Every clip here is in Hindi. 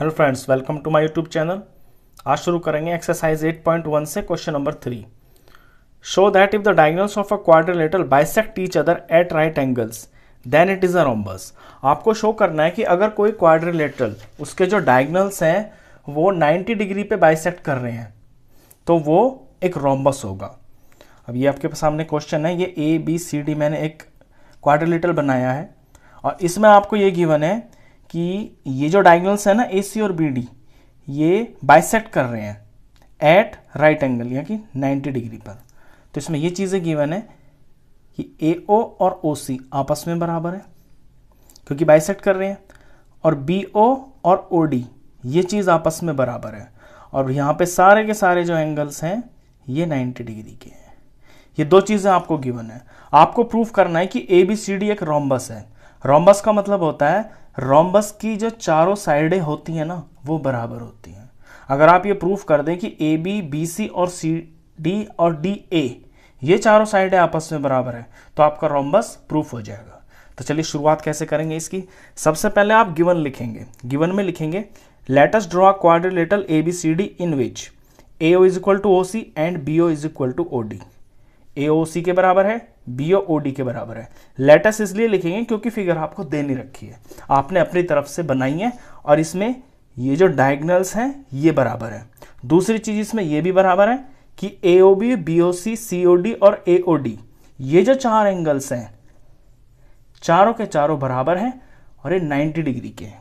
hello friends welcome to my YouTube channel आज शुरू करेंगे एक्सरसाइज 8.1 से question number three show that if the diagonals of a quadrilateral bisect each other at right angles then it is a rhombus आपको शो करना है कि अगर कोई क्वाड्रिलेटरल उसके जो डायगनल्स हैं वो 90 डिग्री पे बाइसेक्ट कर रहे हैं तो वो एक रोम्बस होगा अब ये आपके सामने क्वेश्चन है ये ए बी सी डी मैंने एक क्वाड्रिलेटरल बनाया है और इसमें आपको ये गिवन है कि ये जो डायगनल्स है ना ए सी और बी डी ये बाइसेक्ट कर रहे हैं एट राइट एंगल यानी कि 90 डिग्री पर तो इसमें ये चीज़ें गिवन है कि ए ओ और ओ सी आपस में बराबर है क्योंकि बाइसेक्ट कर रहे हैं और बी ओ और ओ डी ये चीज़ आपस में बराबर है और यहाँ पे सारे के सारे जो एंगल्स हैं ये 90 डिग्री के हैं ये दो चीज़ें आपको गिवन है आपको प्रूफ करना है कि ए बी सी डी एक रोम्बस है रोम्बस का मतलब होता है रोम्बस की जो चारों साइडें होती हैं ना वो बराबर होती हैं अगर आप ये प्रूफ कर दें कि ए बी बी सी और सी डी और डी ए ये चारों साइडें आपस में बराबर है तो आपका रोम्बस प्रूफ हो जाएगा तो चलिए शुरुआत कैसे करेंगे इसकी सबसे पहले आप गिवन लिखेंगे गिवन में लिखेंगे let's draw let A B C D in which A O is equal to O C and B O is equal to O D A O C के बराबर है बी ओ डी के बराबर है लेटस इसलिए लिखेंगे क्योंकि फिगर आपको देनी रखी है आपने अपनी तरफ से बनाई है और इसमें ये जो डायग्नल्स हैं ये बराबर है दूसरी चीज़ इसमें ये भी बराबर है कि A O B B O C C O D और ए ओ डी ये जो चार एंगल्स हैं चारों के चारों बराबर हैं और ये 90 डिग्री के हैं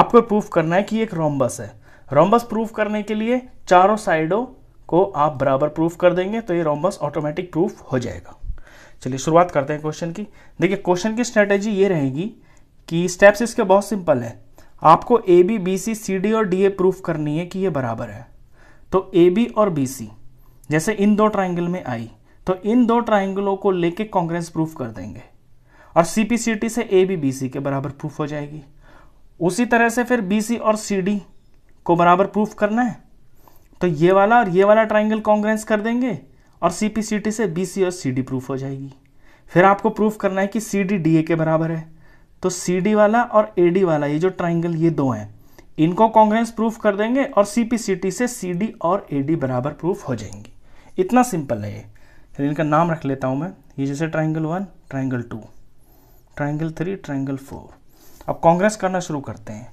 आपको प्रूफ करना है कि एक रोम्बस है रोम्बस प्रूफ करने के लिए चारों साइडों को आप बराबर प्रूफ कर देंगे तो ये रोमबस ऑटोमेटिक प्रूफ हो जाएगा चलिए शुरुआत करते हैं क्वेश्चन की देखिए क्वेश्चन की स्ट्रैटेजी ये रहेगी कि स्टेप्स इसके बहुत सिंपल है आपको A B B C C D और डी ए प्रूफ करनी है कि ये बराबर है तो ए बी और बी सी जैसे इन दो ट्राइंगल में आई तो इन दो ट्राइंगलों को लेके कांग्रेस प्रूफ कर देंगे और सी पी सी टी से ए बी बी सी के बराबर प्रूफ हो जाएगी उसी तरह से फिर बी सी और सी डी को बराबर प्रूफ करना है तो ये वाला और ये वाला ट्राइंगल कॉन्ग्रेंस कर देंगे और सी पी सी टी से बी सी और सी डी प्रूफ हो जाएगी फिर आपको प्रूफ करना है कि सी डी डी ए के बराबर है तो सी डी वाला और ए डी वाला ये जो ट्राइंगल ये दो हैं इनको कॉन्ग्रेंस प्रूफ कर देंगे और सी पी सी टी से सी डी और ए डी बराबर प्रूफ हो जाएंगी इतना सिंपल है ये फिर इनका नाम रख लेता हूँ मैं ये जैसे triangle one triangle two triangle three triangle four अब कांग्रेस करना शुरू करते हैं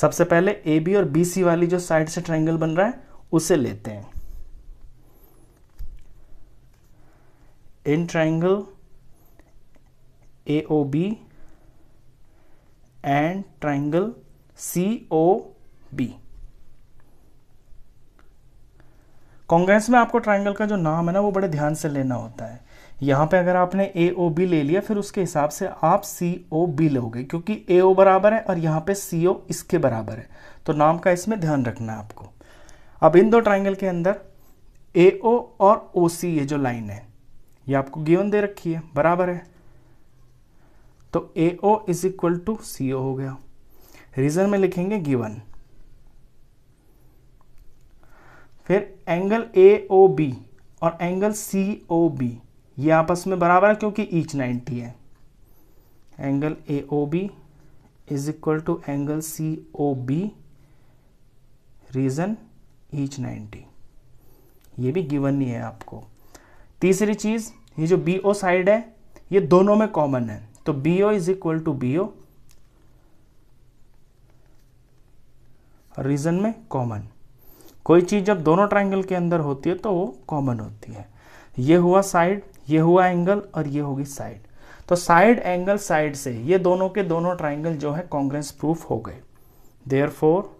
सबसे पहले ए बी और बी सी वाली जो साइड से ट्राइंगल बन रहा है उसे लेते हैं in triangle A O B and triangle C O B congruent में आपको ट्राइंगल का जो नाम है ना वो बड़े ध्यान से लेना होता है यहाँ पे अगर आपने ए ओ बी ले लिया फिर उसके हिसाब से आप सी ओ बी लोगे क्योंकि ए ओ बराबर है और यहाँ पे सी ओ इसके बराबर है तो नाम का इसमें ध्यान रखना है आपको अब इन दो ट्राइंगल के अंदर ए ओ और ओ सी ये जो लाइन है ये आपको गिवन दे रखी है बराबर है तो A O is equal to C O हो गया रीजन में लिखेंगे गिवन फिर एंगल ए ओ बी और एंगल सी ओ बी ये आपस में बराबर है क्योंकि ईच 90 है angle A O B is equal to angle C O B reason each 90 ये भी गिवन ही है आपको तीसरी चीज़ ये जो बी ओ साइड है ये दोनों में कॉमन है तो B O is equal to B O reason में कॉमन कोई चीज़ जब दोनों ट्रायंगल के अंदर होती है तो वो कॉमन होती है ये हुआ साइड ये हुआ एंगल और ये होगी साइड तो साइड एंगल साइड से ये दोनों के दोनों ट्राइंगल जो है कांग्रेस प्रूफ हो गए therefore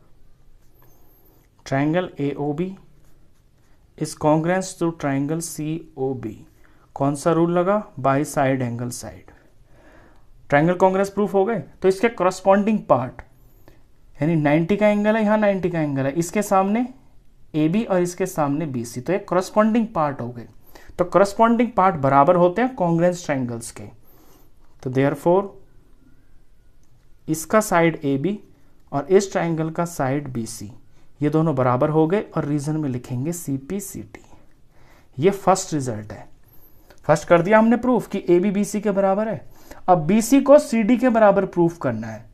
triangle A O B is congruent to triangle C O B कौन सा रूल लगा by side angle side triangle congruent proof हो गए तो इसके क्रस्पॉन्डिंग पार्ट यानी 90 का एंगल है यहां 90 का एंगल है इसके सामने ए बी और इसके सामने बी सी तो एक क्रस्पॉन्डिंग पार्ट हो गए तो करस्पॉन्डिंग पार्ट बराबर होते हैं कॉन्ग्रेंस ट्राइंगल्स के तो देयर इसका साइड ए बी और इस ट्राइंगल का साइड बी सी ये दोनों बराबर हो गए और रीजन में लिखेंगे सी पी सी टी ये फर्स्ट रिजल्ट है फर्स्ट कर दिया हमने प्रूफ कि ए बी बी सी के बराबर है अब बी सी को सी डी के बराबर प्रूफ करना है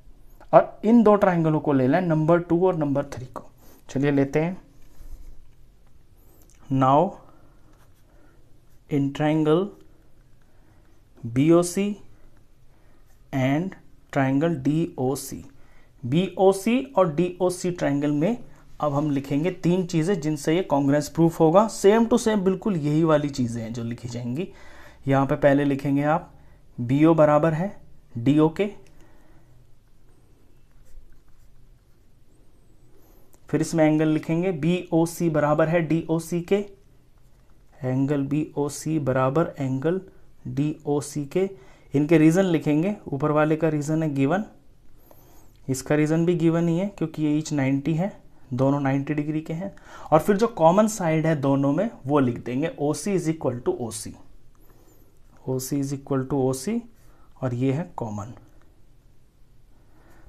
और इन दो ट्राइंगलों को ले लें नंबर टू और नंबर थ्री को चलिए लेते हैं now in triangle BOC and triangle DOC BOC और DOC ट्राइंगल में अब हम लिखेंगे तीन चीज़ें जिनसे ये कांग्रेस प्रूफ होगा सेम टू सेम बिल्कुल यही वाली चीज़ें हैं जो लिखी जाएंगी यहाँ पे पहले लिखेंगे आप बी ओ बराबर है डी ओ के फिर इसमें एंगल लिखेंगे बी ओ सी बराबर है डी ओ सी के एंगल बी ओ सी बराबर एंगल डी ओ सी के इनके रीज़न लिखेंगे ऊपर वाले का रीज़न है गिवन इसका रीज़न भी गिवन ही है क्योंकि ये ईच 90 है दोनों 90 डिग्री के हैं और फिर जो कॉमन साइड है दोनों में वो लिख देंगे O C is equal to O C O C is equal to O C और ये है कॉमन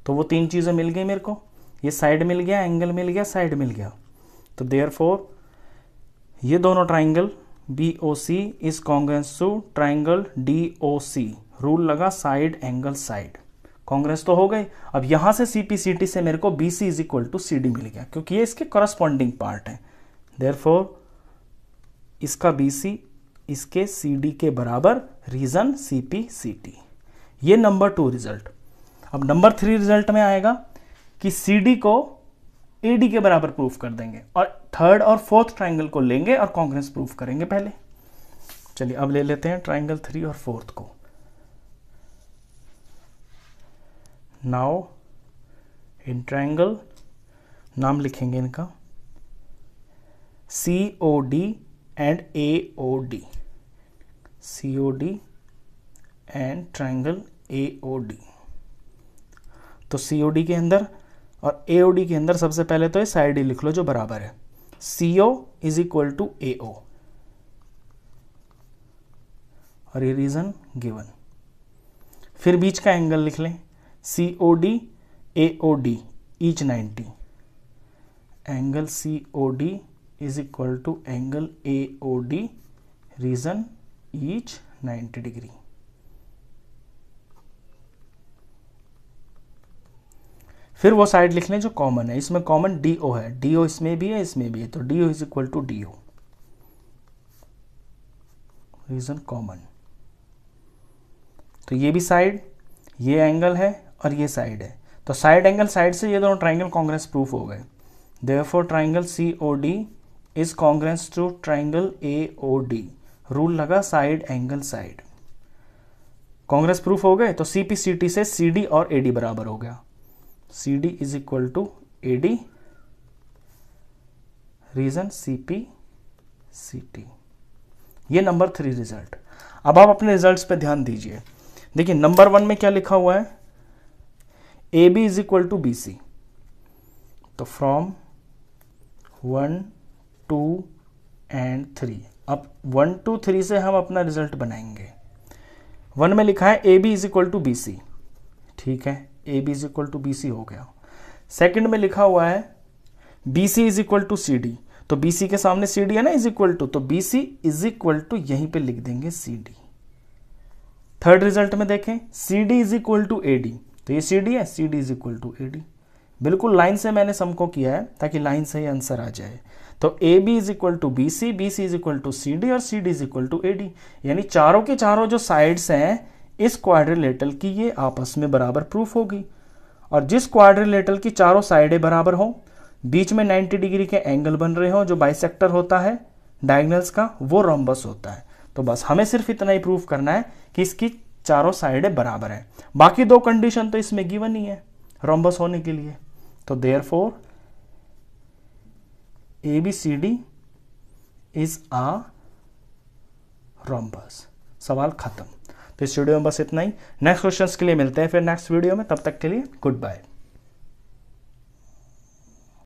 तो वो तीन चीज़ें मिल गई मेरे को ये साइड मिल गया एंगल मिल गया साइड मिल गया तो देयर फोर ये दोनों triangle B O C is congruent to triangle D O C rule लगा साइड एंगल साइड कांग्रेस तो हो गए अब यहां से सी पी सी टी से मेरे को B C is equal to C D मिल गया क्योंकि ये इसके करस्पॉन्डिंग पार्ट है फोर इसका बी सी इसके सी डी के बराबर reason C P C T ये नंबर टू रिजल्ट अब नंबर थ्री रिजल्ट में आएगा कि सी डी को ए डी के बराबर प्रूफ कर देंगे और थर्ड और फोर्थ ट्राइंगल को लेंगे और कांग्रेस प्रूफ करेंगे पहले चलिए अब ले लेते हैं ट्राइंगल थ्री और फोर्थ को नाउ इन ट्राइंगल नाम लिखेंगे इनका C O D and A O D C O D and triangle A O D तो सी ओ डी के अंदर और ए के अंदर सबसे पहले तो ये आई लिख लो जो बराबर है C O is equal to A O और ये रीजन गिवन फिर बीच का एंगल लिख लें C O D A O D each ninety angle C O D is equal to angle A O D reason each 90 degree फिर वो साइड लिख लें जो कॉमन है इसमें कॉमन डी ओ है डी ओ इसमें भी है इसमें भी है तो D O is equal to D O reason common तो ये भी साइड ये एंगल है और ये साइड है तो साइड एंगल साइड से ये दोनों ट्राइंगल कांग्रेस प्रूफ हो गए therefore triangle C O D is congruent to triangle A O D rule लगा side angle side congruent proof हो गए तो सी पी सी टी से सी डी और ए डी बराबर हो गया C D is equal to A D reason C P C T ये नंबर थ्री रिजल्ट अब आप अपने रिजल्ट्स पे ध्यान दीजिए देखिए नंबर वन में क्या लिखा हुआ है A B is equal to B C तो from one two and three अब वन टू थ्री से हम अपना रिजल्ट बनाएंगे वन में लिखा है A B is equal to B C ठीक है A B is equal to B C हो गया सेकंड में लिखा हुआ है B C is equal to C D तो बी सी के सामने सी डी है ना इज इक्वल टू तो B C is equal to यहीं पे लिख देंगे सी डी थर्ड रिजल्ट में देखें C D is equal to A D तो ये सी डी है C D is equal to A D बिल्कुल लाइन से मैंने सम को किया है ताकि लाइन से ही आंसर आ जाए तो A B is equal to B C B C is equal to C D और C D is equal to A D यानी चारों के चारों जो साइड्स हैं इस क्वाड्रिलेटरल की ये आपस में बराबर प्रूफ होगी और जिस क्वाड्रिलेटरल की चारों साइडें बराबर हो बीच में 90 डिग्री के एंगल बन रहे हो जो बाइसेक्टर होता है डायगनल्स का वो रोम्बस होता है तो बस हमें सिर्फ इतना ही प्रूफ करना है कि इसकी चारों साइडें बराबर हैं बाकी दो कंडीशन तो इसमें गिवन ही है रोम्बस होने के लिए तो therefore A B C D is a rhombus सवाल खत्म तो इस वीडियो में बस इतना ही नेक्स्ट क्वेश्चन के लिए मिलते हैं फिर नेक्स्ट वीडियो में तब तक के लिए गुड बाय